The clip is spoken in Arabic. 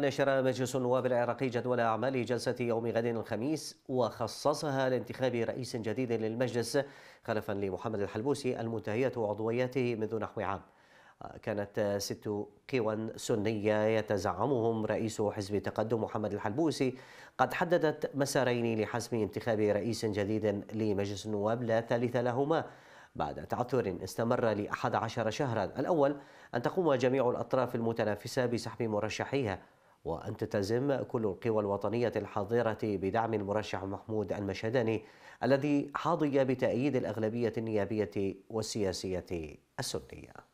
نشر مجلس النواب العراقي جدول أعمال جلسة يوم غد الخميس وخصصها لانتخاب رئيس جديد للمجلس خلفا لمحمد الحلبوسي المنتهية عضويته منذ نحو عام كانت ست قوى سنية يتزعمهم رئيس حزب التقدم محمد الحلبوسي قد حددت مسارين لحسم انتخاب رئيس جديد لمجلس النواب لا ثالث لهما بعد تعثر استمر لأحد عشر شهرا الأول أن تقوم جميع الأطراف المتنافسة بسحب مرشحيها وأن تلتزم كل القوى الوطنية الحاضرة بدعم المرشح محمود المشهداني الذي حظي بتأييد الأغلبية النيابية والسياسية السنية